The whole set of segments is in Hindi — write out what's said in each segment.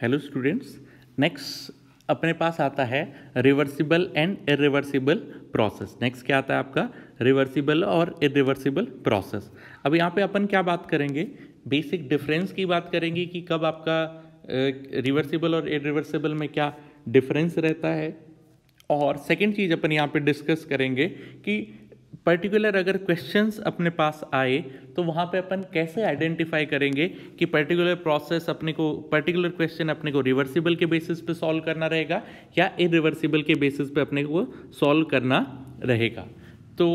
हेलो स्टूडेंट्स नेक्स्ट अपने पास आता है reversible and irreversible process next क्या आता है आपका रिवर्सिबल और इरिवर्सिबल प्रोसेस अब यहाँ पे अपन क्या बात करेंगे बेसिक डिफरेंस की बात करेंगे कि कब आपका रिवर्सिबल और इरिवर्सिबल में क्या डिफरेंस रहता है और सेकेंड चीज़ अपन यहाँ पे डिस्कस करेंगे कि पर्टिकुलर अगर क्वेश्चंस अपने पास आए तो वहाँ पे अपन कैसे आइडेंटिफाई करेंगे कि पर्टिकुलर प्रोसेस अपने को पर्टिकुलर क्वेश्चन अपने को रिवर्सिबल के बेसिस पे सॉल्व करना रहेगा या इरिवर्सिबल के बेसिस पे अपने को सॉल्व करना रहेगा तो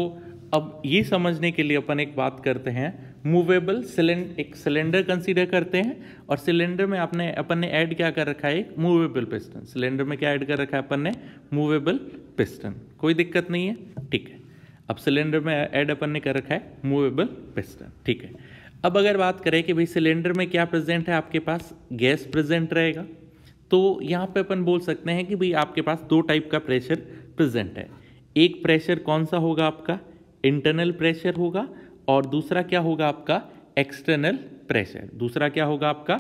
अब ये समझने के लिए अपन एक बात करते हैं मूवेबल सिलेंड एक सिलेंडर कंसीडर करते हैं और सिलेंडर में आपने अपन ने ऐड क्या कर रखा है एक मूवेबल पिस्टन सिलेंडर में क्या ऐड कर रखा है अपन ने मूवेबल पिस्टन कोई दिक्कत नहीं है ठीक है अब सिलेंडर में ऐड अपन ने कर रखा है मूवेबल पिस्टन ठीक है अब अगर बात करें कि भाई सिलेंडर में क्या प्रेजेंट है आपके पास गैस प्रेजेंट रहेगा तो यहाँ पे अपन बोल सकते हैं कि भाई आपके पास दो टाइप का प्रेशर प्रेजेंट है एक प्रेशर कौन सा होगा आपका इंटरनल प्रेशर होगा और दूसरा क्या होगा आपका एक्सटर्नल प्रेशर दूसरा क्या होगा आपका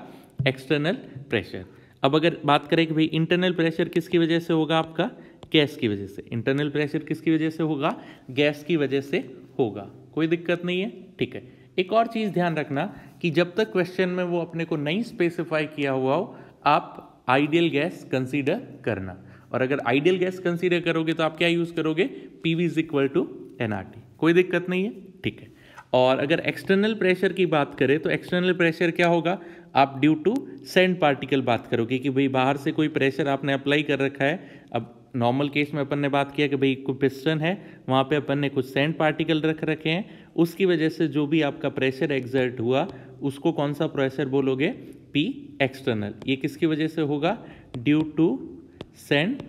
एक्सटर्नल प्रेशर अब अगर बात करें कि भाई इंटरनल प्रेशर किसकी वजह से होगा आपका गैस की वजह से इंटरनल प्रेशर किसकी वजह से होगा गैस की वजह से होगा कोई दिक्कत नहीं है ठीक है एक और चीज़ ध्यान रखना कि जब तक क्वेश्चन में वो अपने को नहीं स्पेसिफाई किया हुआ हो आप आइडियल गैस कंसीडर करना और अगर आइडियल गैस कंसीडर करोगे तो आप क्या यूज़ करोगे P V is equal to N R T कोई दिक्कत नहीं है ठीक है और अगर एक्सटर्नल प्रेशर की बात करें तो एक्सटर्नल प्रेशर क्या होगा आप ड्यू टू सेंड पार्टिकल बात करोगे कि भाई बाहर से कोई प्रेशर आपने अप्लाई कर रखा है नॉर्मल केस में अपन ने बात किया कि भाई कोई पिस्टन है वहाँ पे अपन ने कुछ सैंड पार्टिकल रख रखे हैं उसकी वजह से जो भी आपका प्रेशर एग्जर्ट हुआ उसको कौन सा प्रेशर बोलोगे पी एक्सटर्नल ये किसकी वजह से होगा ड्यू टू सैंड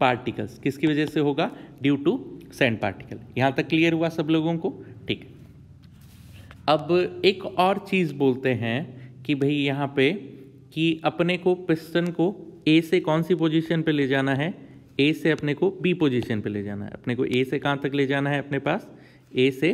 पार्टिकल्स किसकी वजह से होगा ड्यू टू सैंड पार्टिकल यहाँ तक क्लियर हुआ सब लोगों को ठीक है अब एक और चीज़ बोलते हैं कि भाई यहाँ पे कि अपने को पिस्टन को ए से कौन सी पोजीशन पे ले जाना है ए से अपने को बी पोजीशन पे ले जाना है अपने को ए से कहाँ तक ले जाना है अपने पास ए से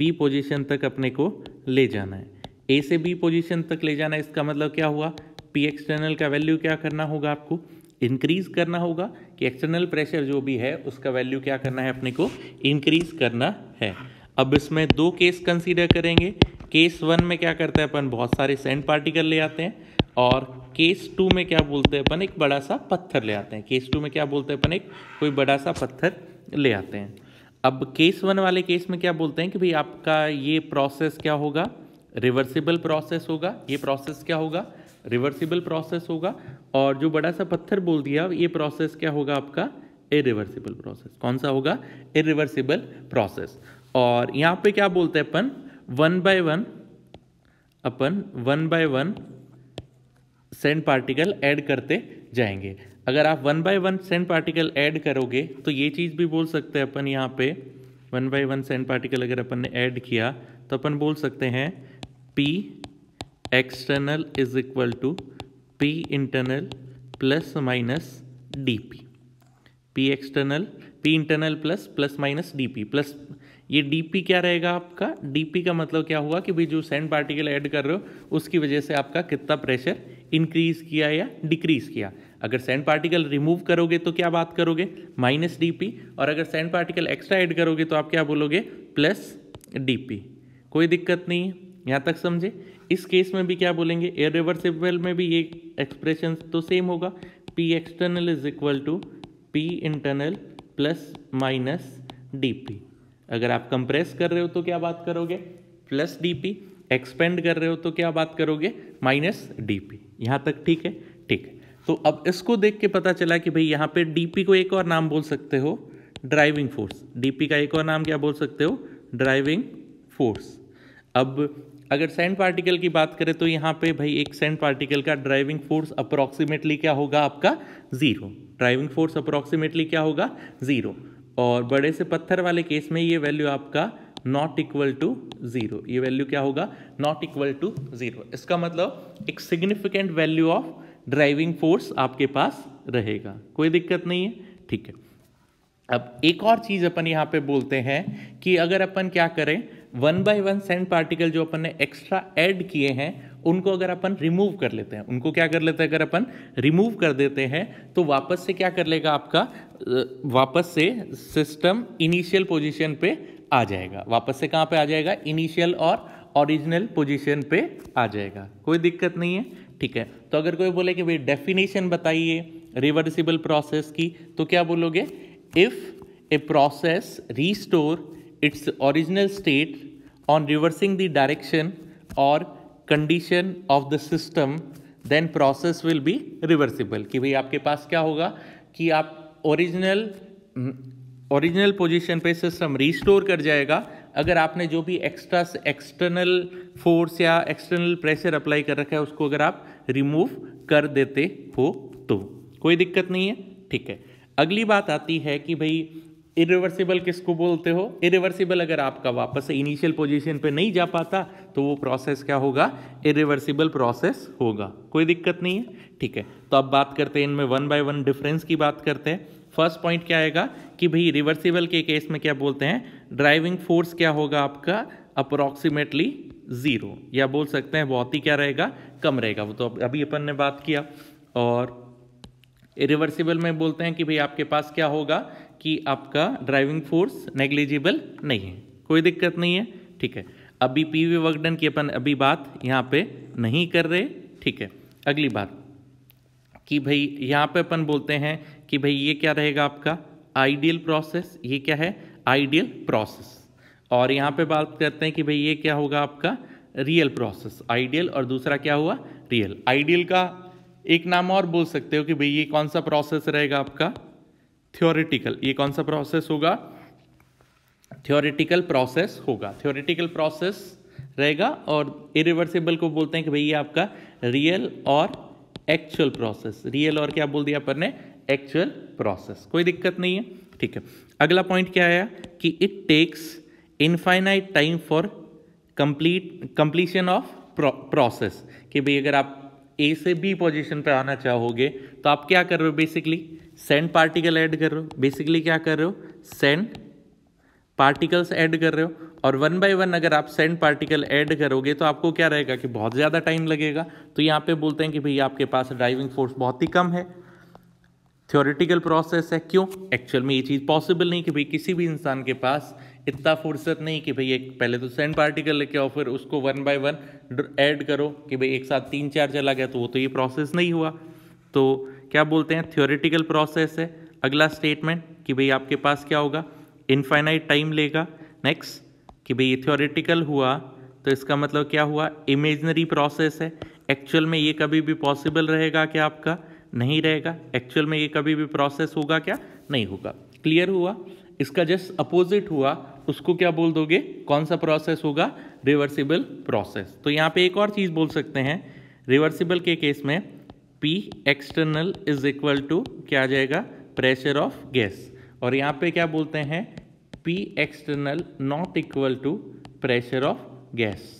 बी पोजीशन तक अपने को ले जाना है ए से बी पोजीशन तक ले जाना है इसका मतलब क्या हुआ पी एक्सटर्नल का वैल्यू क्या करना होगा आपको इंक्रीज करना होगा कि एक्सटर्नल प्रेशर जो भी है उसका वैल्यू क्या करना है अपने को इंक्रीज करना है अब इसमें दो केस कंसीडर करेंगे केस वन में क्या करते हैं अपन बहुत सारे सेंड पार्टिकल ले आते हैं और केस टू में क्या बोलते हैं अपन एक बड़ा सा पत्थर ले आते हैं केस टू में क्या बोलते हैं अपन एक कोई बड़ा सा पत्थर ले आते हैं अब केस वन वाले केस में क्या बोलते हैं कि भाई आपका ये प्रोसेस क्या होगा रिवर्सिबल प्रोसेस होगा ये प्रोसेस क्या होगा रिवर्सिबल प्रोसेस होगा और जो बड़ा सा पत्थर बोल दिया ये प्रोसेस क्या होगा आपका इरिवर्सिबल प्रोसेस कौन सा होगा इरिवर्सिबल प्रोसेस और यहाँ पे क्या बोलते हैं अपन वन बाय वन अपन one by one sand particle add करते जाएंगे अगर आप one by one sand particle add करोगे तो ये चीज़ भी बोल सकते हैं अपन यहाँ पे one by one sand particle अगर अपन ने ऐड किया तो अपन बोल सकते हैं P external is equal to P internal plus minus D P P external P internal plus plus minus D P plus ये डी पी क्या रहेगा आपका डी पी का मतलब क्या हुआ कि भाई जो सेंड पार्टिकल ऐड कर रहे हो उसकी वजह से आपका कितना प्रेशर इंक्रीज किया या डिक्रीज किया अगर सैंड पार्टिकल रिमूव करोगे तो क्या बात करोगे माइनस डी और अगर सैंड पार्टिकल एक्स्ट्रा ऐड करोगे तो आप क्या बोलोगे प्लस डी कोई दिक्कत नहीं है यहाँ तक समझे इस केस में भी क्या बोलेंगे एयर रिवर्सिबल में भी ये एक्सप्रेशन तो सेम होगा P external is equal to P internal plus minus D अगर आप कंप्रेस कर रहे हो तो क्या बात करोगे प्लस डी एक्सपेंड कर रहे हो तो क्या बात करोगे माइनस डी पी यहाँ तक ठीक है ठीक है तो अब इसको देख के पता चला कि भाई यहाँ पे डीपी को एक और नाम बोल सकते हो ड्राइविंग फोर्स डीपी का एक और नाम क्या बोल सकते हो ड्राइविंग फोर्स अब अगर सेंट पार्टिकल की बात करें तो यहाँ पे भाई एक सेंट पार्टिकल का ड्राइविंग फोर्स अप्रॉक्सीमेटली क्या होगा आपका ज़ीरो ड्राइविंग फोर्स अप्रॉक्सीमेटली क्या होगा ज़ीरो और बड़े से पत्थर वाले केस में ये वैल्यू आपका नॉट इक्वल टू जीरो ये वैल्यू क्या होगा नॉट इक्वल टू जीरो इसका मतलब एक significant value of driving force आपके पास रहेगा कोई दिक्कत नहीं है ठीक है अब एक और चीज़ अपन यहाँ पे बोलते हैं कि अगर अपन क्या करें one by one sand particle जो अपन ने एक्स्ट्रा ऐड किए हैं उनको अगर अपन रिमूव कर लेते हैं उनको क्या कर लेते हैं अगर अपन रिमूव कर देते हैं तो वापस से क्या कर लेगा आपका वापस से सिस्टम इनिशियल पोजीशन पे आ जाएगा वापस से कहाँ पे आ जाएगा इनिशियल और ओरिजिनल पोजीशन पे आ जाएगा कोई दिक्कत नहीं है ठीक है तो अगर कोई बोले कि भाई डेफिनेशन बताइए रिवर्सिबल प्रोसेस की तो क्या बोलोगे if a process restore its original state on reversing the direction और condition of the system then process will be reversible कि भाई आपके पास क्या होगा कि आप ओरिजिनल ओरिजिनल पोजीशन पे सिस्टम रिस्टोर कर जाएगा अगर आपने जो भी एक्स्ट्रा एक्सटर्नल फोर्स या एक्सटर्नल प्रेशर अप्लाई कर रखा है उसको अगर आप रिमूव कर देते हो तो कोई दिक्कत नहीं है ठीक है अगली बात आती है कि भाई इरिवर्सिबल किसको बोलते हो इरिवर्सिबल अगर आपका वापस इनिशियल पोजीशन पे नहीं जा पाता तो वो प्रोसेस क्या होगा इरिवर्सिबल प्रोसेस होगा कोई दिक्कत नहीं है ठीक है तो अब बात करते हैं इनमें वन बाय वन डिफरेंस की बात करते हैं फर्स्ट पॉइंट क्या आएगा कि भाई रिवर्सिबल के केस में क्या बोलते हैं ड्राइविंग फोर्स क्या होगा आपका अप्रोक्सीमेटली ज़ीरो या बोल सकते हैं बहुत ही क्या रहेगा कम रहेगा वो तो अभी अपन ने बात किया और रिवर्सिबल में बोलते हैं कि भाई आपके पास क्या होगा कि आपका ड्राइविंग फोर्स नेग्लिजिबल नहीं है कोई दिक्कत नहीं है ठीक है अभी पी वी वर्कडन की अपन अभी बात यहाँ पे नहीं कर रहे ठीक है अगली बात कि भाई यहाँ पे अपन बोलते हैं कि भाई ये क्या रहेगा आपका आइडियल प्रोसेस ये क्या है आइडियल प्रोसेस और यहाँ पे बात करते हैं कि भाई ये क्या होगा आपका रियल प्रोसेस आइडियल और दूसरा क्या हुआ रियल आइडियल का एक नाम और बोल सकते हो कि भाई ये कौन सा प्रोसेस रहेगा आपका थ्योरिटिकल ये कौन सा प्रोसेस होगा थ्योरिटिकल प्रोसेस होगा थ्योरिटिकल प्रोसेस रहेगा और इरिवर्सिबल को बोलते हैं कि भाई ये आपका रियल और एक्चुअल प्रोसेस रियल और क्या बोल दिया अपन ने एक्चुअल प्रोसेस कोई दिक्कत नहीं है ठीक है अगला पॉइंट क्या आया कि it takes infinite time for complete completion of process कि भाई अगर आप ए से बी पोजीशन पर आना चाहोगे तो आप क्या कर रहे हो बेसिकली सेंड पार्टिकल ऐड कर रहे हो बेसिकली क्या कर रहे हो सेंड पार्टिकल्स ऐड कर रहे हो और वन बाय वन अगर आप सेंड पार्टिकल ऐड करोगे तो आपको क्या रहेगा कि बहुत ज़्यादा टाइम लगेगा तो यहाँ पे बोलते हैं कि भैया आपके पास ड्राइविंग फोर्स बहुत ही कम है थियोरिटिकल प्रोसेस है क्यों एक्चुअल में ये चीज़ पॉसिबल नहीं कि भाई किसी भी इंसान के पास इतना फुर्सत नहीं कि भाई एक पहले तो सेंड पार्टिकल लेके आओ फिर उसको वन बाय वन ऐड करो कि भाई एक साथ तीन चार चला गया तो वो तो ये प्रोसेस नहीं हुआ तो क्या बोलते हैं थियोरिटिकल प्रोसेस है अगला स्टेटमेंट कि भाई आपके पास क्या होगा इनफाइनाइट टाइम लेगा नेक्स्ट कि भाई ये थियोरिटिकल हुआ तो इसका मतलब क्या हुआ इमेजनरी प्रोसेस है एक्चुअल में ये कभी भी पॉसिबल रहेगा क्या आपका नहीं रहेगा एक्चुअल में ये कभी भी प्रोसेस होगा क्या नहीं होगा क्लियर हुआ इसका जस्ट अपोजिट हुआ उसको क्या बोल दोगे कौन सा प्रोसेस होगा रिवर्सिबल प्रोसेस तो यहाँ पे एक और चीज़ बोल सकते हैं रिवर्सिबल के केस में P external is equal to क्या आ जाएगा प्रेशर ऑफ गैस और यहाँ पे क्या बोलते हैं P external not equal to pressure of gas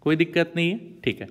कोई दिक्कत नहीं है ठीक है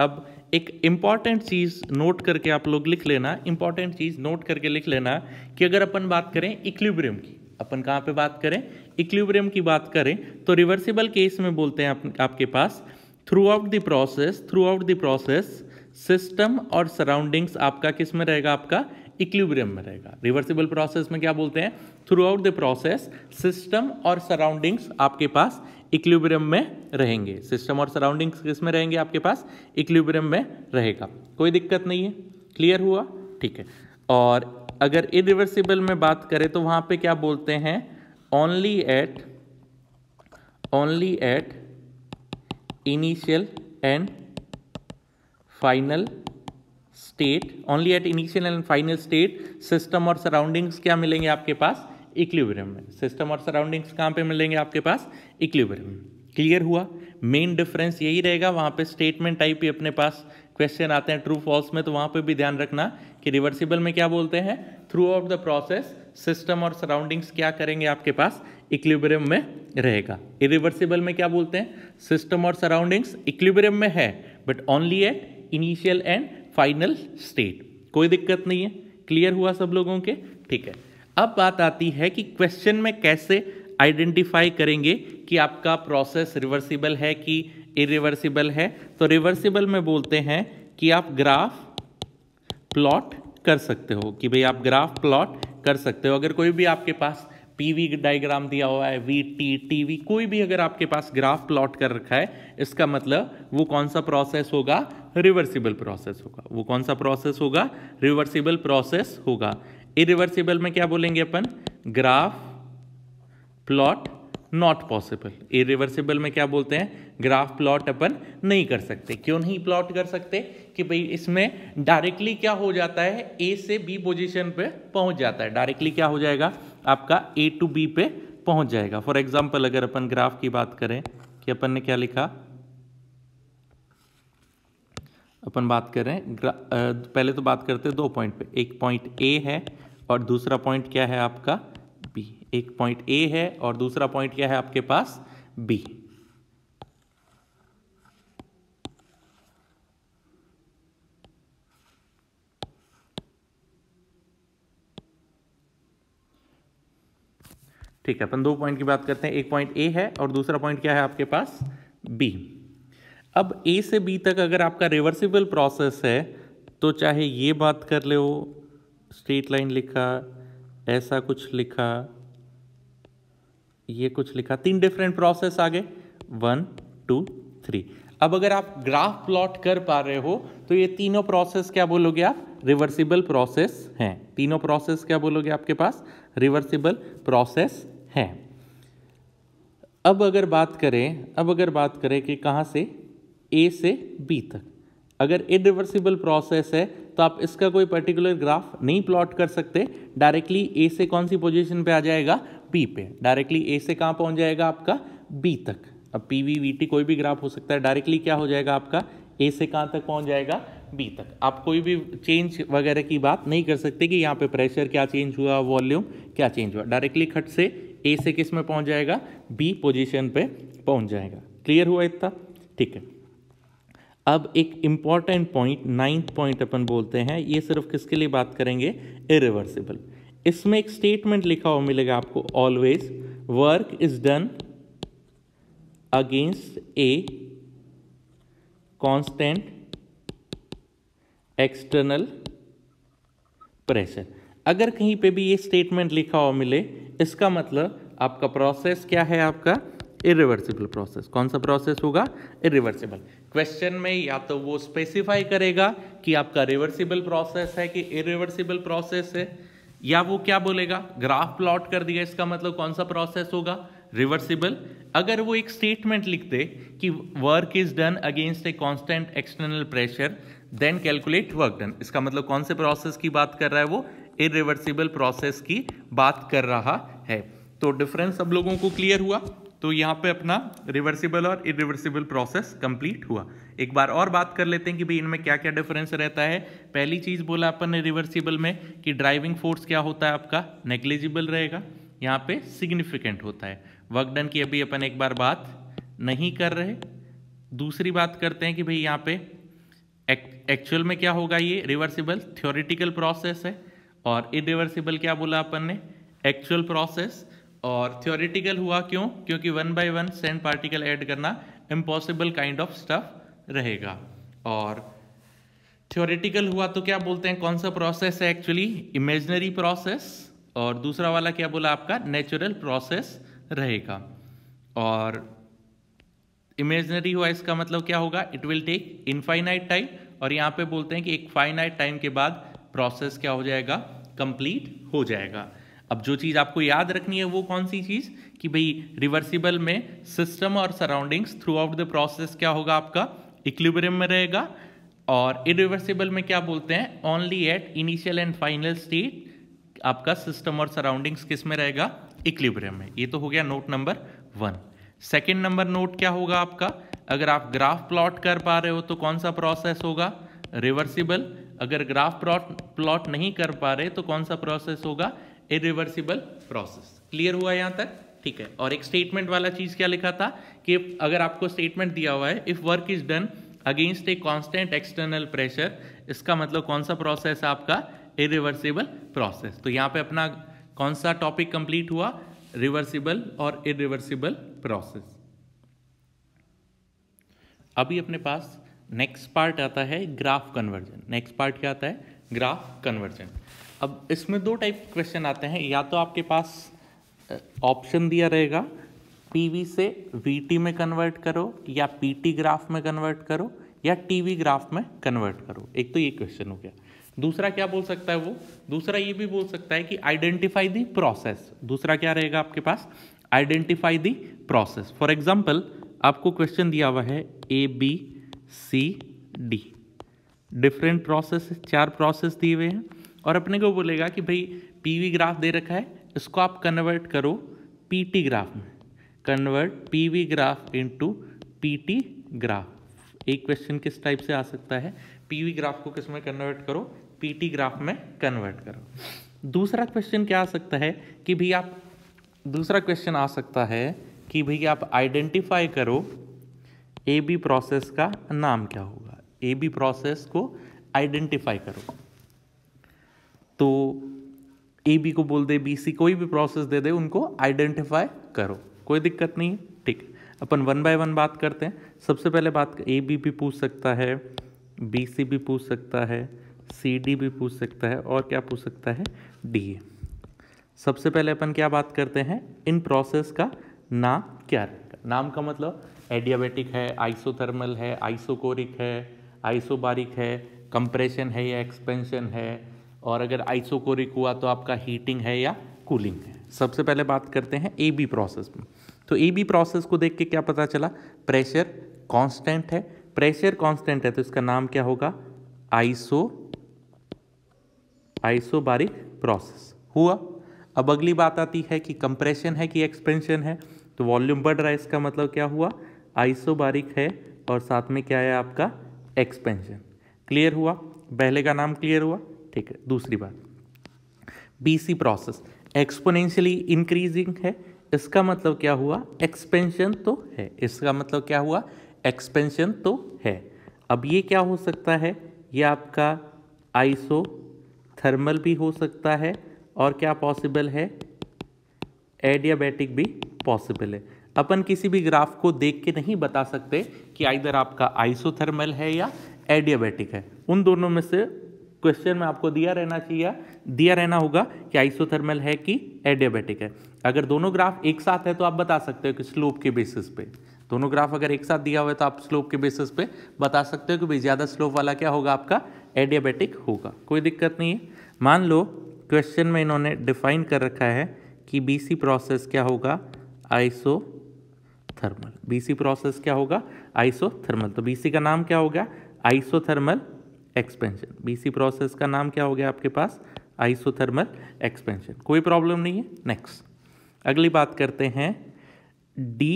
अब एक इम्पॉर्टेंट चीज़ नोट करके आप लोग लिख लेना इम्पॉर्टेंट चीज़ नोट करके लिख लेना कि अगर अपन बात करें इक्लिब्रियम की अपन कहाँ पे बात करें इक्लिब्रियम की बात करें तो रिवर्सिबल केस में बोलते हैं आप, आपके पास throughout the process throughout the process system और सराउंडिंग्स आपका किस में रहेगा आपका इक्लिब्रियम में रहेगा रिवर्सिबल प्रोसेस में क्या बोलते हैं throughout the process system और सराउंडिंग्स आपके पास इक्लिब्रियम में रहेंगे सिस्टम और सराउंडिंग्स किस में रहेंगे आपके पास इक्लिब्रियम में रहेगा कोई दिक्कत नहीं है क्लियर हुआ ठीक है और अगर इरिवर्सिबल में बात करें तो वहाँ पे क्या बोलते हैं only at only at initial and final state only at initial and final state system और सराउंडिंग्स क्या मिलेंगे आपके पास इक्लिवरियम में सिस्टम और सराउंडिंग्स कहाँ पे मिलेंगे आपके पास इक्लिब्रियम क्लियर हुआ मेन डिफरेंस यही रहेगा वहाँ पे स्टेटमेंट टाइप ही अपने पास क्वेश्चन आते हैं ट्रू फॉल्स में तो वहाँ पे भी ध्यान रखना कि रिवर्सिबल में क्या बोलते हैं throughout the process system और सराउंडिंग्स क्या करेंगे आपके पास इक्लिबरियम में रहेगा इरिवर्सिबल में क्या बोलते हैं सिस्टम और सराउंडिंग्स इक्लिबरियम में है but only at initial and final state कोई दिक्कत नहीं है क्लियर हुआ सब लोगों के ठीक है अब बात आती है कि क्वेश्चन में कैसे आइडेंटिफाई करेंगे कि आपका प्रोसेस रिवर्सिबल है कि इरिवर्सिबल है तो रिवर्सिबल में बोलते हैं कि आप ग्राफ प्लॉट कर सकते हो कि भाई आप ग्राफ प्लॉट कर सकते हो अगर कोई भी आपके पास पीवी डायग्राम दिया हुआ है वी टी टी वी कोई भी अगर आपके पास ग्राफ प्लॉट कर रखा है इसका मतलब वो कौन सा प्रोसेस होगा रिवर्सिबल प्रोसेस होगा वो कौन सा प्रोसेस होगा रिवर्सिबल प्रोसेस होगा इरिवर्सिबल में क्या बोलेंगे अपन graph plot not possible irreversible में क्या बोलते हैं ग्राफ प्लॉट अपन नहीं कर सकते क्यों नहीं प्लॉट कर सकते कि भाई इसमें डायरेक्टली क्या हो जाता है ए से बी पोजिशन पे पहुंच जाता है डायरेक्टली क्या हो जाएगा आपका ए टू बी पे पहुंच जाएगा फॉर एग्जाम्पल अगर अपन ग्राफ की बात करें कि अपन ने क्या लिखा अपन बात कर रहे हैं पहले तो बात करते हैं दो पॉइंट पे एक पॉइंट ए है और दूसरा पॉइंट क्या है आपका बी एक पॉइंट ए है और दूसरा पॉइंट क्या है आपके पास बी ठीक है अपन दो पॉइंट की बात करते हैं एक पॉइंट ए है और दूसरा पॉइंट क्या है आपके पास बी अब ए से बी तक अगर आपका रिवर्सिबल प्रोसेस है तो चाहे ये बात कर ले स्ट्रीट लाइन लिखा ऐसा कुछ लिखा ये कुछ लिखा तीन डिफरेंट प्रोसेस आ गए वन टू थ्री अब अगर आप ग्राफ प्लॉट कर पा रहे हो तो ये तीनों प्रोसेस क्या बोलोगे आप रिवर्सिबल प्रोसेस हैं तीनों प्रोसेस क्या बोलोगे आपके पास रिवर्सिबल प्रोसेस हैं अब अगर बात करें अब अगर बात करें कि कहाँ से ए से बी तक अगर इरिवर्सिबल प्रोसेस है तो आप इसका कोई पर्टिकुलर ग्राफ नहीं प्लॉट कर सकते डायरेक्टली ए से कौन सी पोजीशन पे आ जाएगा बी पे डायरेक्टली ए से कहाँ पहुँच जाएगा आपका बी तक अब पी वी वी टी कोई भी ग्राफ हो सकता है डायरेक्टली क्या हो जाएगा आपका ए से कहाँ तक पहुँच जाएगा बी तक आप कोई भी चेंज वगैरह की बात नहीं कर सकते कि यहाँ पे प्रेशर क्या चेंज हुआ वॉल्यूम क्या चेंज हुआ डायरेक्टली खट से ए से किस में पहुँच जाएगा बी पोजिशन पर पहुँच जाएगा क्लियर हुआ इतना ठीक है अब एक इम्पॉर्टेंट पॉइंट नाइन्थ पॉइंट अपन बोलते हैं ये सिर्फ किसके लिए बात करेंगे इरिवर्सिबल इसमें एक स्टेटमेंट लिखा हुआ मिलेगा आपको always work is done against a constant external pressure अगर कहीं पे भी ये स्टेटमेंट लिखा हुआ मिले इसका मतलब आपका प्रोसेस क्या है आपका इरिवर्सिबल प्रोसेस कौन सा प्रोसेस होगा इरिवर्सिबल क्वेश्चन में या तो वो स्पेसिफाई करेगा कि आपका रिवर्सिबल प्रोसेस है कि इरिवर्सिबल प्रोसेस है या वो क्या बोलेगा ग्राफ प्लॉट कर दिया इसका मतलब कौन सा प्रोसेस होगा रिवर्सिबल अगर वो एक स्टेटमेंट लिख दे कि work is done against a constant external pressure then calculate work done इसका मतलब कौन से प्रोसेस की बात कर रहा है वो इरिवर्सिबल प्रोसेस की बात कर रहा है तो डिफरेंस सब लोगों को क्लियर हुआ तो यहाँ पे अपना रिवर्सिबल और इरिवर्सिबल प्रोसेस कंप्लीट हुआ एक बार और बात कर लेते हैं कि भाई इनमें क्या क्या डिफरेंस रहता है पहली चीज़ बोला अपन ने रिवर्सिबल में कि ड्राइविंग फोर्स क्या होता है आपका नेग्लिजिबल रहेगा यहाँ पे सिग्निफिकेंट होता है वर्क डन की अभी अपन एक बार बात नहीं कर रहे दूसरी बात करते हैं कि भाई यहाँ पे एक्चुअल में क्या होगा ये रिवर्सिबल थ्योरिटिकल प्रोसेस है और इरिवर्सिबल क्या बोला अपन ने एक्चुअल प्रोसेस और थियोरिटिकल हुआ क्यों क्योंकि one by one sand particle add करना इम्पॉसिबल काइंड ऑफ स्टफ रहेगा और थियोरिटिकल हुआ तो क्या बोलते हैं कौन सा प्रोसेस है एक्चुअली इमेजनरी प्रोसेस और दूसरा वाला क्या बोला आपका नेचुरल प्रोसेस रहेगा और इमेजनरी हुआ इसका मतलब क्या होगा it will take infinite time और यहाँ पे बोलते हैं कि एक फाइनाइट टाइम के बाद प्रोसेस क्या हो जाएगा कंप्लीट हो जाएगा अब जो चीज़ आपको याद रखनी है वो कौन सी चीज़ कि भाई रिवर्सिबल में सिस्टम और surroundings throughout the process क्या होगा आपका इक्लिब्रियम में रहेगा और इरिवर्सिबल में क्या बोलते हैं only at initial and final state आपका सिस्टम और सराउंडिंग्स किस में रहेगा इक्लिब्रियम में ये तो हो गया note number one second number note क्या होगा आपका अगर आप ग्राफ प्लॉट कर पा रहे हो तो कौन सा प्रोसेस होगा रिवर्सिबल अगर ग्राफ प्लॉट प्लॉट नहीं कर पा रहे तो कौन सा प्रोसेस होगा इरिवर्सिबल प्रोसेस क्लियर हुआ यहाँ तक ठीक है और एक स्टेटमेंट वाला चीज क्या लिखा था कि अगर आपको स्टेटमेंट दिया हुआ है if work is done against a constant external pressure इसका मतलब कौन सा प्रोसेस है आपका इरिवर्सिबल प्रोसेस तो यहाँ पे अपना कौन सा टॉपिक कंप्लीट हुआ रिवर्सिबल और इरिवर्सिबल प्रोसेस अभी अपने पास नेक्स्ट पार्ट आता है ग्राफ कन्वर्जन नेक्स्ट पार्ट क्या आता है ग्राफ कन्वर्जन अब इसमें दो टाइप क्वेश्चन आते हैं या तो आपके पास ऑप्शन दिया रहेगा पीवी से वीटी में कन्वर्ट करो या पीटी ग्राफ में कन्वर्ट करो या टीवी ग्राफ में कन्वर्ट करो एक तो ये क्वेश्चन हो गया दूसरा क्या बोल सकता है वो दूसरा ये भी बोल सकता है कि आइडेंटिफाई दी प्रोसेस दूसरा क्या रहेगा आपके पास identify the process for example आपको क्वेश्चन दिया हुआ है A B C D different process चार प्रोसेस दिए हुए हैं और अपने को बोलेगा कि भाई पीवी ग्राफ दे रखा है इसको आप कन्वर्ट करो पीटी ग्राफ में convert PV graph into PT graph एक क्वेश्चन किस टाइप से आ सकता है पीवी ग्राफ को किस में कन्वर्ट करो पीटी ग्राफ में कन्वर्ट करो दूसरा क्वेश्चन क्या आ सकता है कि भाई आप दूसरा क्वेश्चन आ सकता है कि भाई आप आइडेंटिफाई करो ए बी प्रोसेस का नाम क्या होगा ए बी प्रोसेस को आइडेंटिफाई करो तो ए बी को बोल दे बी सी कोई भी प्रोसेस दे दे उनको आइडेंटिफाई करो कोई दिक्कत नहीं है ठीक है अपन वन बाय वन बात करते हैं सबसे पहले बात ए बी भी पूछ सकता है बी सी भी पूछ सकता है सी डी भी पूछ सकता है और क्या पूछ सकता है डी ए सबसे पहले अपन क्या बात करते हैं इन प्रोसेस का नाम क्या रहेगा नाम का मतलब एडियाबेटिक है आइसोथर्मल है आइसोकोरिक है आइसोबारिक है कंप्रेशन है या एक्सपेंशन है और अगर आइसोकोरिक हुआ तो आपका हीटिंग है या कूलिंग है सबसे पहले बात करते हैं ए बी प्रोसेस में तो ए बी प्रोसेस को देख के क्या पता चला प्रेशर कांस्टेंट है प्रेशर कांस्टेंट है तो इसका नाम क्या होगा आइसो आइसोबारिक प्रोसेस हुआ अब अगली बात आती है कि कंप्रेशन है कि एक्सपेंशन है तो वॉल्यूम बढ़ रहा है इसका मतलब क्या हुआ आइसोबारिक है और साथ में क्या है आपका एक्सपेंशन क्लियर हुआ पहले का नाम क्लियर हुआ ठीक है दूसरी बात बीसी प्रोसेस एक्सपोनेंशियली इंक्रीजिंग है इसका मतलब क्या हुआ एक्सपेंशन तो है इसका मतलब क्या हुआ एक्सपेंशन तो है अब ये क्या हो सकता है ये आपका आइसो थर्मल भी हो सकता है और क्या पॉसिबल है एडियाबैटिक भी पॉसिबल है अपन किसी भी ग्राफ को देख के नहीं बता सकते कि आइधर आपका आइसोथर्मल है या एडियाबैटिक है उन दोनों में से क्वेश्चन में आपको दिया रहना चाहिए दिया रहना होगा कि आइसोथर्मल है कि एडियाबेटिक है अगर दोनों ग्राफ एक साथ है तो आप बता सकते हो कि स्लोप के बेसिस पे दोनों ग्राफ अगर एक साथ दिया हुआ है तो आप स्लोप के बेसिस पे बता सकते हो कि भाई ज़्यादा स्लोप वाला क्या होगा आपका एडियाबेटिक होगा कोई दिक्कत नहीं है मान लो क्वेश्चन में इन्होंने डिफाइन कर रखा है कि बीसी प्रोसेस क्या होगा आइसो थर्मल बीसी प्रोसेस क्या होगा थर्मल तो बीसी का नाम क्या होगा आइसोथर्मल एक्सपेंशन बीसी प्रोसेस का नाम क्या हो गया आपके पास आइसोथर्मल एक्सपेंशन कोई प्रॉब्लम नहीं है नेक्स्ट अगली बात करते हैं D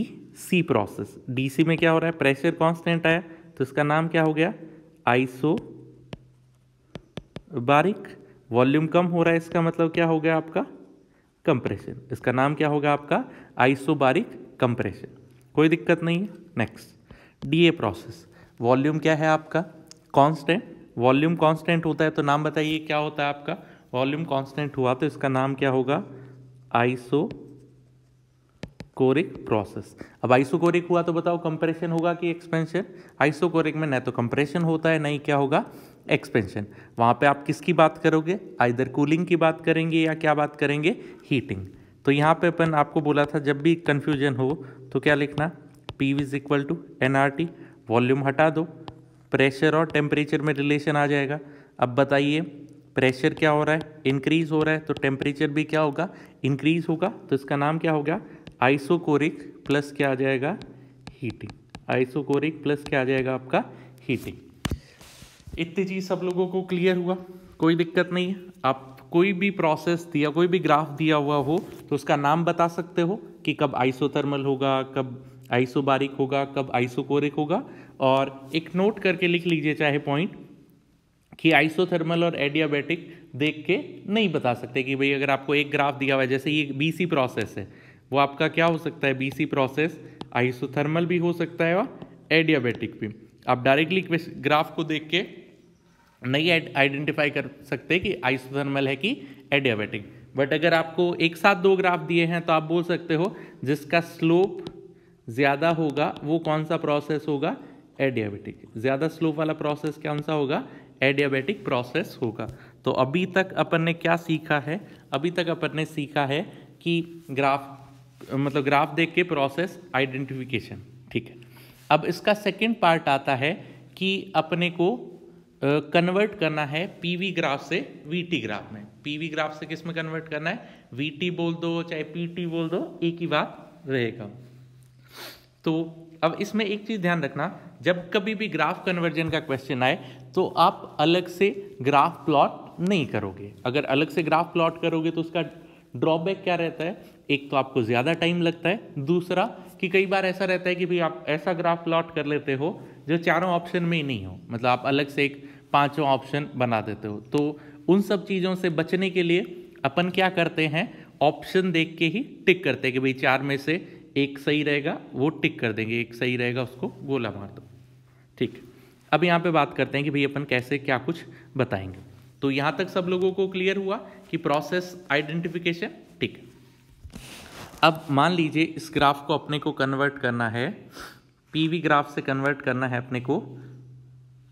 C process D C में क्या हो रहा है प्रेशर कांस्टेंट आया तो इसका नाम क्या हो गया आइसो बारिक वॉल्यूम कम हो रहा है इसका मतलब क्या हो गया आपका कंप्रेशन इसका नाम क्या होगा आपका बारिक कंप्रेशन कोई दिक्कत नहीं है नेक्स्ट डीए प्रोसेस वॉल्यूम क्या है आपका कांस्टेंट वॉल्यूम कांस्टेंट होता है तो नाम बताइए क्या होता है आपका वॉल्यूम कांस्टेंट हुआ तो इसका नाम क्या होगा आइसो कोरिक प्रोसेस अब आइसोकोरिक हुआ तो बताओ कंप्रेशन होगा कि एक्सपेंशन आइसोकोरिक में न तो कंप्रेशन होता है नहीं क्या होगा एक्सपेंशन वहाँ पे आप किसकी बात करोगे आइदर कूलिंग की बात करेंगे या क्या बात करेंगे हीटिंग तो यहाँ पे अपन आपको बोला था जब भी कन्फ्यूजन हो तो क्या लिखना P is equal to N volume हटा दो प्रेशर और टेम्परेचर में रिलेशन आ जाएगा अब बताइए प्रेशर क्या हो रहा है इंक्रीज हो रहा है तो टेम्परेचर भी क्या होगा इंक्रीज होगा तो इसका नाम क्या होगा आइसोकोरिक प्लस क्या आ जाएगा हीटिंग आइसोकोरिक प्लस क्या आ जाएगा आपका हीटिंग इतनी चीज़ सब लोगों को क्लियर हुआ कोई दिक्कत नहीं है आप कोई भी प्रोसेस दिया कोई भी ग्राफ दिया हुआ हो तो उसका नाम बता सकते हो कि कब आइसोथर्मल होगा कब आइसोबारिक होगा कब आइसोकोरिक होगा और एक नोट करके लिख लीजिए चाहे पॉइंट कि आइसोथर्मल और एडियाबेटिक देख के नहीं बता सकते कि भाई अगर आपको एक ग्राफ दिया हुआ है जैसे ये बीसी प्रोसेस है वो आपका क्या हो सकता है बीसी प्रोसेस आइसोथर्मल भी हो सकता है और एडियाबेटिक भी आप डायरेक्टली ग्राफ को देख के नहीं आइडेंटिफाई कर सकते कि आइसोथर्मल है कि एडियाबेटिक बट अगर आपको एक साथ दो ग्राफ दिए हैं तो आप बोल सकते हो जिसका स्लोप ज़्यादा होगा वो कौन सा प्रोसेस होगा एडियाबेटिक ज़्यादा स्लो वाला प्रोसेस कौन सा होगा एडियाबेटिक प्रोसेस होगा तो अभी तक अपन ने क्या सीखा है अभी तक अपन ने सीखा है कि ग्राफ मतलब ग्राफ देख के प्रोसेस आइडेंटिफिकेशन ठीक है अब इसका सेकेंड पार्ट आता है कि अपने को कन्वर्ट uh, करना है पीवी ग्राफ से वीटी ग्राफ में पीवी ग्राफ से किस में कन्वर्ट करना है वीटी बोल दो चाहे पीटी बोल दो एक ही बात रहेगा तो अब इसमें एक चीज़ ध्यान रखना जब कभी भी ग्राफ कन्वर्जन का क्वेश्चन आए तो आप अलग से ग्राफ प्लॉट नहीं करोगे अगर अलग से ग्राफ प्लॉट करोगे तो उसका ड्रॉबैक क्या रहता है एक तो आपको ज़्यादा टाइम लगता है दूसरा कि कई बार ऐसा रहता है कि भाई आप ऐसा ग्राफ प्लॉट कर लेते हो जो चारों ऑप्शन में ही नहीं हो मतलब आप अलग से एक पाँचों ऑप्शन बना देते हो तो उन सब चीज़ों से बचने के लिए अपन क्या करते हैं ऑप्शन देख के ही टिक करते हैं कि भाई चार में से एक सही रहेगा वो टिक कर देंगे एक सही रहेगा उसको गोला मार दो ठीक अब यहाँ पे बात करते हैं कि भाई अपन कैसे क्या कुछ बताएंगे तो यहाँ तक सब लोगों को क्लियर हुआ कि प्रोसेस आइडेंटिफिकेशन ठीक अब मान लीजिए इस ग्राफ को अपने को कन्वर्ट करना है पीवी ग्राफ से कन्वर्ट करना है अपने को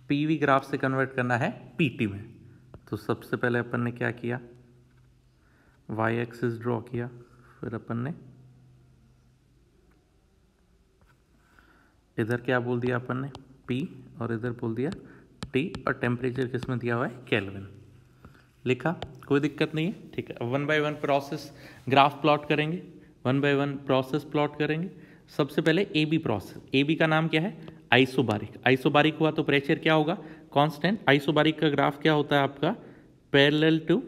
पीवी ग्राफ से कन्वर्ट करना है पीटी में तो सबसे पहले अपन ने क्या किया वाई एक्सिस ड्रॉ किया फिर अपन ने इधर क्या बोल दिया अपन ने पी और इधर बोल दिया टी और टेम्परेचर किसमें दिया हुआ है कैलविन लिखा कोई दिक्कत नहीं है ठीक है one by one process graph plot करेंगे one by one process plot करेंगे सबसे पहले A B process A B का नाम क्या है आइसोबारिक आइसोबारिक हुआ तो प्रेशर क्या होगा कांस्टेंट आइसोबारिक का ग्राफ क्या होता है आपका parallel to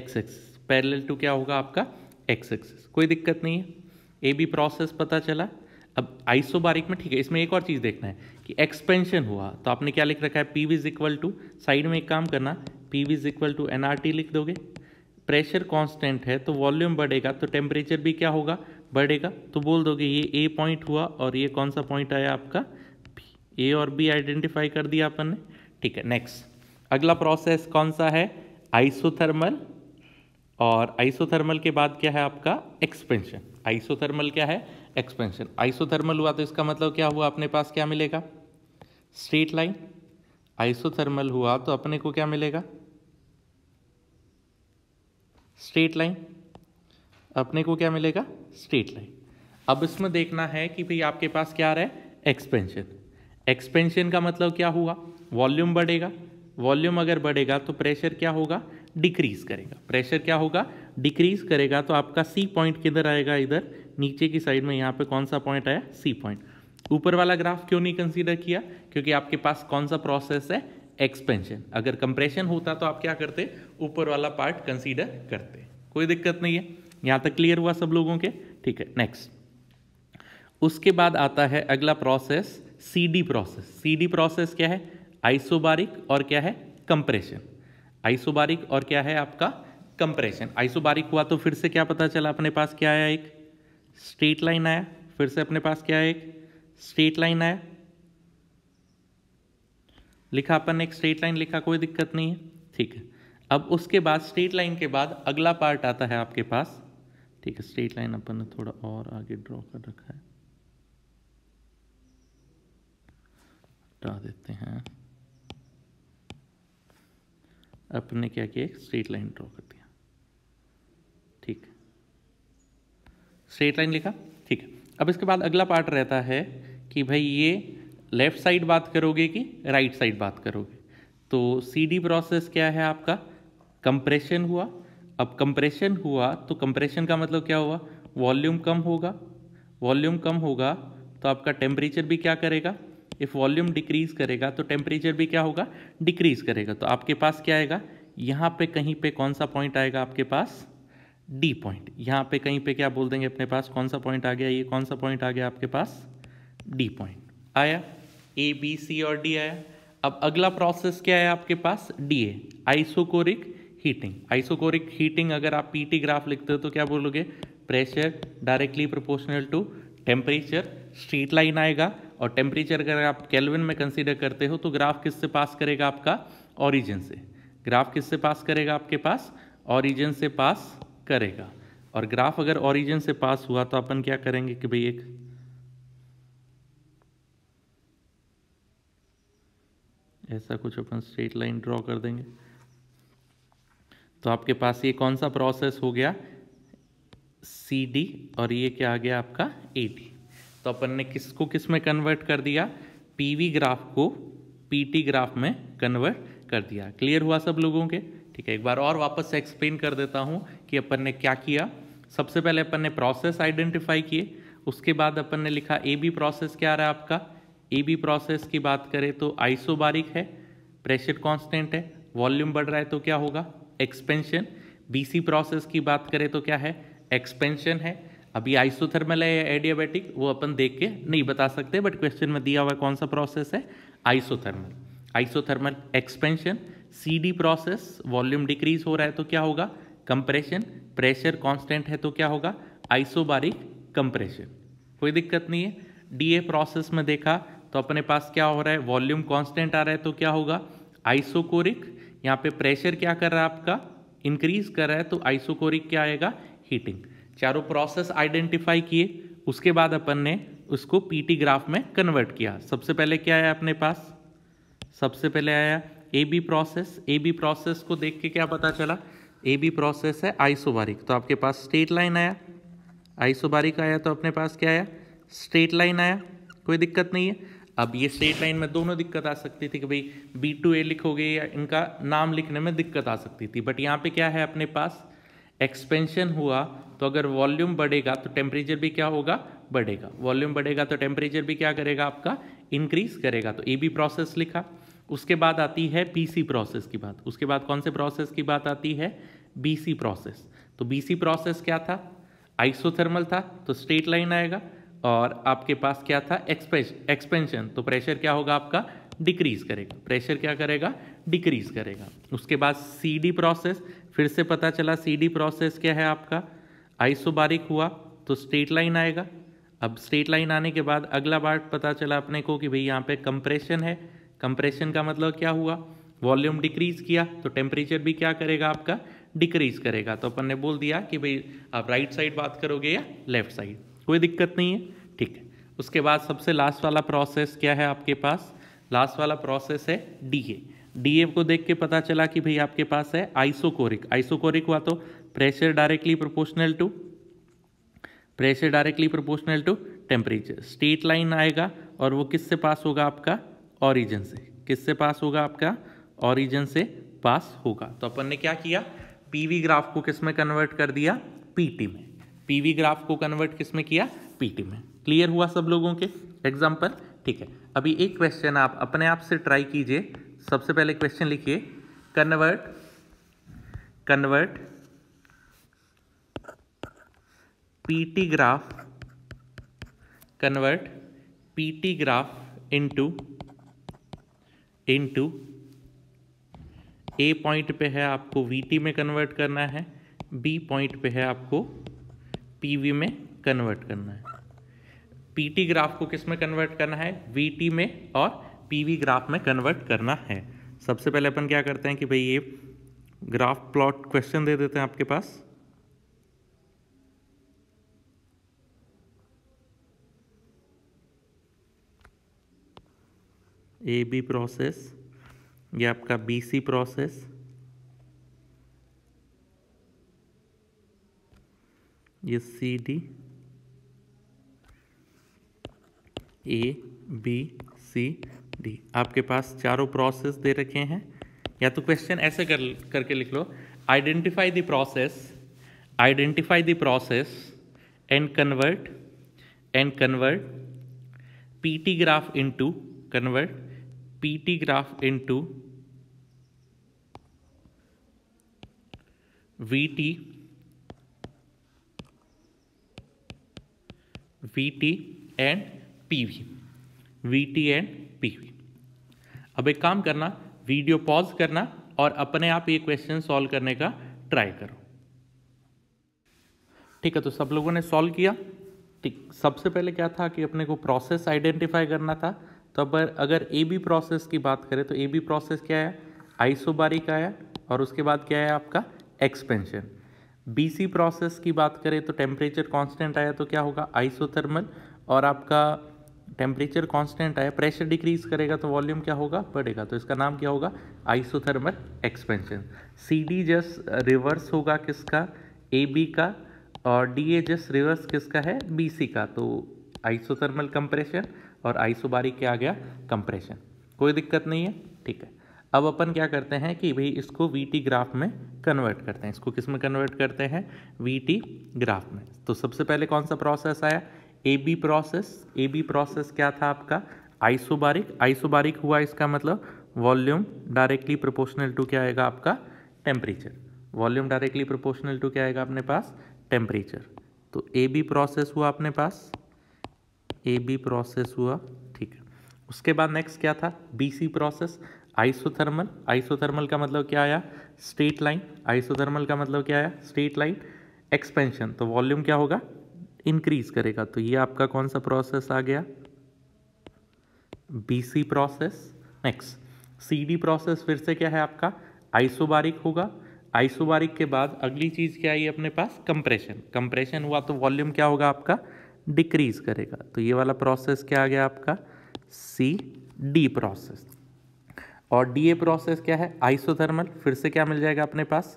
X X parallel to क्या होगा आपका एक्स एक्स कोई दिक्कत नहीं है ए बी प्रोसेस पता चला अब आइसोबारिक में ठीक है इसमें एक और चीज़ देखना है कि एक्सपेंशन हुआ तो आपने क्या लिख रखा है P V is equal to side में एक काम करना P V is equal to N R T लिख दोगे प्रेशर कांस्टेंट है तो वॉल्यूम बढ़ेगा तो टेम्परेचर भी क्या होगा बढ़ेगा तो बोल दोगे ये ए पॉइंट हुआ और ये कौन सा पॉइंट आया आपका ए और बी आइडेंटिफाई कर दिया अपन ने ठीक है नेक्स्ट अगला प्रोसेस कौन सा है आइसोथर्मल और आइसोथर्मल के बाद क्या है आपका एक्सपेंशन आइसोथर्मल क्या है एक्सपेंशन आइसोथर्मल हुआ तो इसका मतलब क्या हुआ अपने पास क्या मिलेगा स्ट्रेट लाइन आइसोथर्मल हुआ तो अपने को क्या मिलेगा स्ट्रेट लाइन अपने को क्या मिलेगा स्ट्रेट लाइन अब इसमें देखना है कि भाई आपके पास क्या आ रहा है एक्सपेंशन एक्सपेंशन का मतलब क्या हुआ वॉल्यूम बढ़ेगा वॉल्यूम अगर बढ़ेगा तो प्रेशर क्या होगा डिक्रीज करेगा प्रेशर क्या होगा डिक्रीज करेगा तो आपका सी पॉइंट किधर आएगा इधर नीचे की साइड में यहाँ पे कौन सा पॉइंट आया सी पॉइंट ऊपर वाला ग्राफ क्यों नहीं कंसीडर किया क्योंकि आपके पास कौन सा प्रोसेस है एक्सपेंशन अगर कंप्रेशन होता तो आप क्या करते ऊपर वाला पार्ट कंसीडर करते कोई दिक्कत नहीं है यहाँ तक क्लियर हुआ सब लोगों के ठीक है नेक्स्ट उसके बाद आता है अगला process D process D process क्या है आइसोबारिक और क्या है कंप्रेशन आइसोबारिक और क्या है आपका कंप्रेशन आइसोबारिक हुआ तो फिर से क्या पता चला अपने पास क्या आया एक स्ट्रेट लाइन आया फिर से अपने पास क्या है एक स्ट्रेट लाइन आया लिखा अपन ने एक स्ट्रेट लाइन लिखा कोई दिक्कत नहीं है ठीक है अब उसके बाद स्ट्रेट लाइन के बाद अगला पार्ट आता है आपके पास ठीक है स्ट्रेट लाइन अपन ने थोड़ा और आगे ड्रॉ कर रखा है हटा देते हैं अपने क्या किया एक स्ट्रेट लाइन ड्रॉ कर दिया ठीक स्ट्रेट लाइन लिखा ठीक है अब इसके बाद अगला पार्ट रहता है कि भाई ये लेफ्ट साइड बात करोगे कि राइट साइड बात करोगे तो सीडी प्रोसेस क्या है आपका कंप्रेशन हुआ अब कंप्रेशन हुआ तो कंप्रेशन का मतलब क्या हुआ वॉल्यूम कम होगा वॉल्यूम कम होगा तो आपका टेम्परेचर भी क्या करेगा इफ़ वॉल्यूम डिक्रीज़ करेगा तो टेम्परेचर भी क्या होगा डिक्रीज़ करेगा तो आपके पास क्या आएगा यहाँ पे कहीं पे कौन सा पॉइंट आएगा आपके पास डी पॉइंट यहाँ पे कहीं पे क्या बोल देंगे अपने पास कौन सा पॉइंट आ गया ये कौन सा पॉइंट आ गया आपके पास डी पॉइंट आया ए बी सी और डी आया अब अगला प्रोसेस क्या है आपके पास D A isochoric heating isochoric heating अगर आप टी ग्राफ लिखते हो तो क्या बोलोगे pressure directly proportional to temperature straight line आएगा और टेम्परेचर अगर आप कैलविन में कंसीडर करते हो तो ग्राफ किससे पास करेगा आपका ऑरिजिन से ग्राफ किससे पास करेगा आपके पास ऑरिजिन से पास करेगा और ग्राफ अगर ऑरिजिन से पास हुआ तो अपन क्या करेंगे कि भाई एक ऐसा कुछ अपन स्ट्रेट लाइन ड्रॉ कर देंगे तो आपके पास ये कौन सा प्रोसेस हो गया सी डी और ये क्या आ गया आपका ए डी तो अपन ने किसको किस में कन्वर्ट कर दिया पीवी ग्राफ को पीटी ग्राफ में कन्वर्ट कर दिया क्लियर हुआ सब लोगों के ठीक है एक बार और वापस से एक्सप्लेन कर देता हूँ कि अपन ने क्या किया सबसे पहले अपन ने प्रोसेस आइडेंटिफाई किए उसके बाद अपन ने लिखा ए बी प्रोसेस क्या रहा है आपका ए बी प्रोसेस की बात करें तो आइसोबारिक है प्रेशर कांस्टेंट है वॉल्यूम बढ़ रहा है तो क्या होगा एक्सपेंशन बी सी प्रोसेस की बात करें तो क्या है एक्सपेंशन है अभी आइसोथर्मल है या वो अपन देख के नहीं बता सकते बट क्वेश्चन में दिया हुआ कौन सा प्रोसेस है isothermal isothermal expansion C process volume decrease हो रहा है तो क्या होगा कंप्रेशन प्रेशर कांस्टेंट है तो क्या होगा आइसोबारिक कंप्रेशन कोई दिक्कत नहीं है डीए प्रोसेस में देखा तो अपने पास क्या हो रहा है वॉल्यूम कांस्टेंट आ रहा है तो क्या होगा आइसोकोरिक यहाँ पे प्रेशर क्या कर रहा है आपका इंक्रीज कर रहा है तो आइसोकोरिक क्या आएगा हीटिंग चारों प्रोसेस आइडेंटिफाई किए उसके बाद अपन ने उसको पीटी ग्राफ में कन्वर्ट किया सबसे पहले क्या आया अपने पास सबसे पहले आया A B process A B process को देख के क्या पता चला ए बी प्रोसेस है आइसोबारिक तो आपके पास स्ट्रेट लाइन आया आइसोबारिक आया तो अपने पास क्या आया स्ट्रेट लाइन आया कोई दिक्कत नहीं है अब ये स्ट्रेट लाइन में दोनों दिक्कत आ सकती थी कि भाई बी टू ए लिखोगे या इनका नाम लिखने में दिक्कत आ सकती थी बट यहाँ पे क्या है अपने पास एक्सपेंशन हुआ तो अगर वॉल्यूम बढ़ेगा तो टेम्परेचर भी क्या होगा बढ़ेगा वॉल्यूम बढ़ेगा तो टेम्परेचर भी क्या करेगा आपका इंक्रीज करेगा तो ए बी प्रोसेस लिखा उसके बाद आती है पीसी प्रोसेस की बात उसके बाद कौन से प्रोसेस की बात आती है बीसी प्रोसेस तो बीसी प्रोसेस क्या था आइसोथर्मल था तो स्ट्रेट लाइन आएगा और आपके पास क्या था एक्सपेंशन तो प्रेशर क्या होगा आपका डिक्रीज करेगा प्रेशर क्या करेगा डिक्रीज करेगा उसके बाद सीडी प्रोसेस फिर से पता चला सीडी प्रोसेस क्या है आपका आइसोबारिक हुआ तो स्ट्रेट लाइन आएगा अब स्ट्रेट लाइन आने के बाद अगला पार्ट पता चला अपने को कि भाई यहाँ पे कंप्रेशन है कंप्रेशन का मतलब क्या हुआ वॉल्यूम डिक्रीज किया तो टेम्परेचर भी क्या करेगा आपका डिक्रीज करेगा तो अपन ने बोल दिया कि भाई आप राइट साइड बात करोगे या लेफ्ट साइड कोई दिक्कत नहीं है ठीक है उसके बाद सबसे लास्ट वाला प्रोसेस क्या है आपके पास लास्ट वाला प्रोसेस है डी ए को देख के पता चला कि भाई आपके पास है आइसोकोरिक आइसोकोरिक हुआ तो pressure directly proportional to pressure directly proportional to temperature straight line आएगा और वो किससे पास होगा आपका ऑरिजन से किससे पास होगा आपका ऑरिजन से पास होगा तो अपन ने क्या किया पीवी ग्राफ को किस में कन्वर्ट कर दिया पीटी में पीवी ग्राफ को कन्वर्ट किस में किया पीटी में क्लियर हुआ सब लोगों के एग्जाम्पल ठीक है अभी एक क्वेश्चन आप अपने आप से ट्राई कीजिए सबसे पहले क्वेश्चन लिखिए convert convert graph convert convert PT graph into into A point पे है आपको टी में कन्वर्ट करना है बी पॉइंट पे है आपको वी में कन्वर्ट करना है टी ग्राफ को किस में कन्वर्ट करना है टी में और वी ग्राफ में कन्वर्ट करना है सबसे पहले अपन क्या करते हैं कि भाई ये ग्राफ प्लॉट क्वेश्चन दे देते हैं आपके पास ए बी प्रोसेस ये आपका बी सी प्रोसेस ये C D A B C D आपके पास चारों प्रोसेस दे रखे हैं या तो क्वेश्चन ऐसे कर करके लिख लो identify the process identify the process and convert and convert P T graph into convert PT graph into VT VT and PV VT and PV अब एक काम करना वीडियो पॉज करना और अपने आप ये क्वेश्चन सॉल्व करने का ट्राई करो ठीक है तो सब लोगों ने सॉल्व किया ठीक सबसे पहले क्या था कि अपने को प्रोसेस आइडेंटिफाई करना था तो अब अगर ए बी प्रोसेस की बात करें तो ए बी प्रोसेस क्या है आइसोबारिक आया और उसके बाद क्या है आपका एक्सपेंशन बी सी प्रोसेस की बात करें तो टेम्परेचर कांस्टेंट आया तो क्या होगा आइसोथर्मल और आपका टेम्परेचर कांस्टेंट आया प्रेशर डिक्रीज करेगा तो वॉल्यूम क्या होगा बढ़ेगा तो इसका नाम क्या होगा isothermal expansion C D just reverse होगा किसका ए बी का और डी ए जस्ट रिवर्स किसका है बी सी का तो आइसोथर्मल कंप्रेशन और आइसोबारिक क्या आ गया कंप्रेशन कोई दिक्कत नहीं है ठीक है अब अपन क्या करते हैं कि भाई इसको वी टी ग्राफ में कन्वर्ट करते हैं इसको किस में कन्वर्ट करते हैं वी टी ग्राफ में तो सबसे पहले कौन सा प्रोसेस आया A B process A B process क्या था आपका आइसोबारिक आइसोबारिक हुआ इसका मतलब वॉल्यूम डायरेक्टली प्रोपोर्शनल टू क्या आएगा आपका temperature volume directly proportional to क्या आएगा अपने पास टेम्परेचर तो ए बी प्रोसेस हुआ अपने पास ए बी प्रोसेस हुआ ठीक है उसके बाद नेक्स्ट क्या था B C process isothermal isothermal का मतलब क्या आया स्ट्रेट लाइन आइसोथर्मल का मतलब क्या आया स्ट्रेट लाइन एक्सपेंशन तो वॉल्यूम क्या होगा इंक्रीज करेगा तो ये आपका कौन सा प्रोसेस आ गया B C process next C D process फिर से क्या है आपका आइसोबारिक होगा आइसोबारिक के बाद अगली चीज़ क्या आई अपने पास कंप्रेशन कंप्रेशन हुआ तो वॉल्यूम क्या होगा आपका डिक्रीज करेगा तो ये वाला प्रोसेस क्या आ गया आपका सी डी प्रोसेस और डी ए प्रोसेस क्या है आइसोथर्मल फिर से क्या मिल जाएगा अपने पास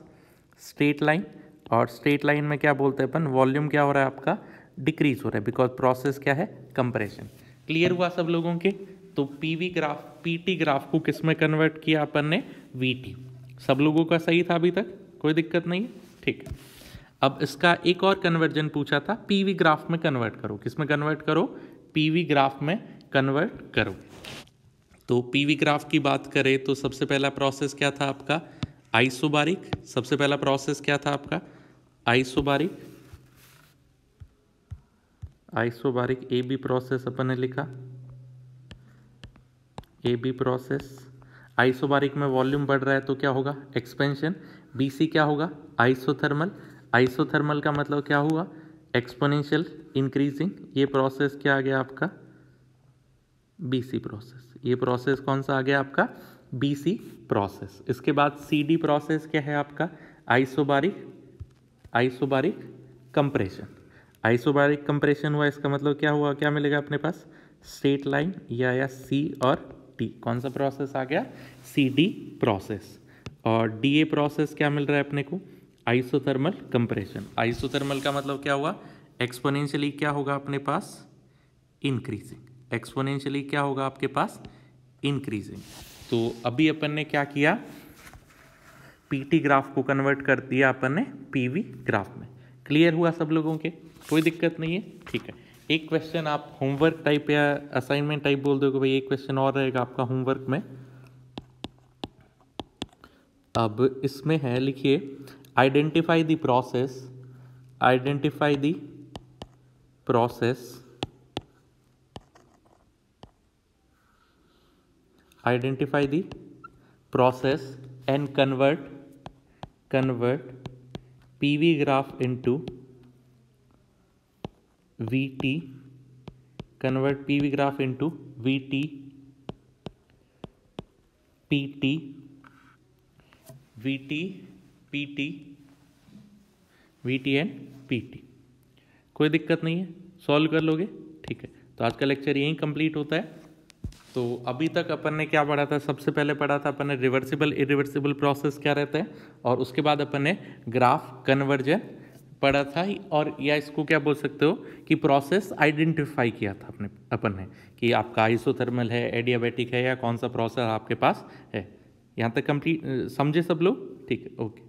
स्ट्रेट लाइन और स्ट्रेट लाइन में क्या बोलते हैं अपन वॉल्यूम क्या हो रहा है आपका डिक्रीज हो रहा है बिकॉज प्रोसेस क्या है कंप्रेशन क्लियर हुआ सब लोगों के तो पीवी ग्राफ पीटी ग्राफ को किस में कन्वर्ट किया अपन ने वीटी सब लोगों का सही था अभी तक कोई दिक्कत नहीं है ठीक है अब इसका एक और कन्वर्जन पूछा था पीवी ग्राफ में कन्वर्ट करो किस में कन्वर्ट करो पीवी ग्राफ में कन्वर्ट करो तो पीवी ग्राफ की बात करें तो सबसे पहला प्रोसेस क्या था आपका आइसोबारिक सबसे पहला प्रोसेस क्या था आपका isobaric isobaric A B process अपन ने लिखा ए बी प्रोसेस आइसोबारिक में वॉल्यूम बढ़ रहा है तो क्या होगा एक्सपेंशन बी सी क्या होगा आइसोथर्मल आइसोथर्मल का मतलब क्या हुआ एक्सपोनेंशियल इंक्रीजिंग ये प्रोसेस क्या आ गया आपका बीसी प्रोसेस ये प्रोसेस कौन सा आ गया आपका बीसी प्रोसेस इसके बाद सीडी प्रोसेस क्या है आपका isobaric isobaric compression isobaric compression हुआ इसका मतलब क्या हुआ क्या मिलेगा अपने पास स्टेट लाइन या या सी और टी कौन सा प्रोसेस आ गया सी डी प्रोसेस और डी ए प्रोसेस क्या मिल रहा है अपने को आइसोथर्मल कंप्रेशन आइसोथर्मल का मतलब क्या हुआ एक्सपोनेंशियली क्या होगा अपने पास इंक्रीजिंग एक्सपोनेंशियली क्या होगा आपके पास इंक्रीजिंग तो अभी अपन ने क्या किया पीटी ग्राफ को कन्वर्ट कर दिया अपन ने पीवी ग्राफ में क्लियर हुआ सब लोगों के कोई दिक्कत नहीं है ठीक है एक क्वेश्चन आप होमवर्क टाइप या असाइनमेंट टाइप बोल दोगे भाई एक क्वेश्चन और रहेगा आपका होमवर्क में अब इसमें है लिखिए identify the process identify the process identify the process and convert convert PV graph into VT convert PV graph into VT PT VT P T V T and P T कोई दिक्कत नहीं है सॉल्व कर लोगे ठीक है तो आज का लेक्चर यहीं कंप्लीट होता है तो अभी तक अपन ने क्या पढ़ा था सबसे पहले पढ़ा था अपन ने रिवर्सिबल इरिवर्सिबल प्रोसेस क्या रहता है और उसके बाद अपन ने ग्राफ कन्वर्जन पढ़ा था और या इसको क्या बोल सकते हो कि प्रोसेस आइडेंटिफाई किया था अपने अपन ने कि आपका आइसोथर्मल है एडियाबेटिक है या कौन सा प्रोसेस आपके पास है यहाँ तक कंप्लीट समझे सब लोग ठीक है ओके